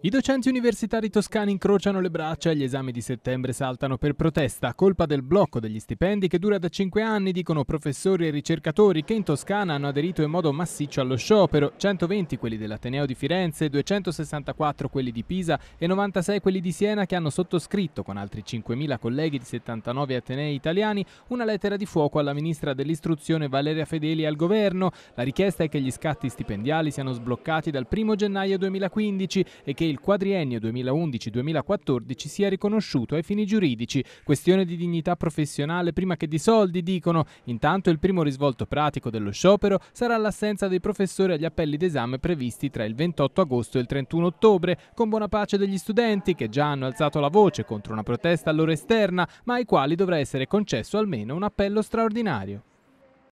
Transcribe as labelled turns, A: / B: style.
A: I docenti universitari toscani incrociano le braccia e gli esami di settembre saltano per protesta, colpa del blocco degli stipendi che dura da cinque anni, dicono professori e ricercatori che in Toscana hanno aderito in modo massiccio allo sciopero, 120 quelli dell'Ateneo di Firenze, 264 quelli di Pisa e 96 quelli di Siena che hanno sottoscritto con altri 5.000 colleghi di 79 Atenei italiani una lettera di fuoco alla ministra dell'istruzione Valeria Fedeli e al governo. La richiesta è che gli scatti stipendiali siano sbloccati dal 1 gennaio 2015 e che il quadriennio 2011-2014 sia riconosciuto ai fini giuridici, questione di dignità professionale prima che di soldi, dicono. Intanto il primo risvolto pratico dello sciopero sarà l'assenza dei professori agli appelli d'esame previsti tra il 28 agosto e il 31 ottobre, con buona pace degli studenti che già hanno alzato la voce contro una protesta loro esterna, ma ai quali dovrà essere concesso almeno un appello straordinario.